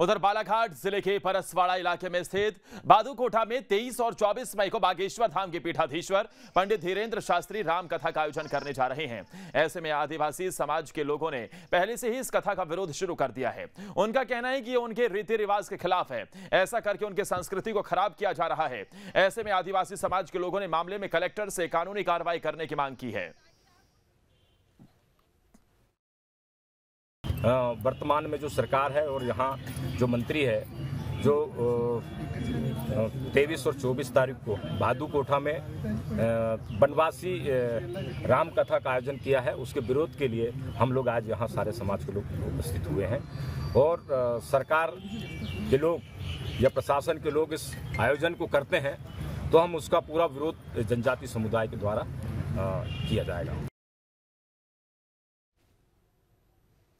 उधर बालाघाट जिले के परसवाड़ा इलाके में स्थित बादूकोठा में 23 और 24 मई को बागेश्वर धाम के पीठाधीश्वर पंडित धीरेन्द्र शास्त्री राम कथा का आयोजन करने जा रहे हैं ऐसे में आदिवासी समाज के लोगों ने पहले से ही इस कथा का विरोध शुरू कर दिया है उनका कहना है कि ये उनके रीति रिवाज के खिलाफ है ऐसा करके उनके संस्कृति को खराब किया जा रहा है ऐसे में आदिवासी समाज के लोगों ने मामले में कलेक्टर से कानूनी कार्रवाई करने की मांग की है वर्तमान में जो सरकार है और यहाँ जो मंत्री है जो तेईस और चौबीस तारीख को भादुकोठा कोठा में बनवासी राम कथा का आयोजन किया है उसके विरोध के लिए हम लोग आज यहाँ सारे समाज के लोग उपस्थित हुए हैं और सरकार के लोग या प्रशासन के लोग इस आयोजन को करते हैं तो हम उसका पूरा विरोध जनजाति समुदाय के द्वारा किया जाएगा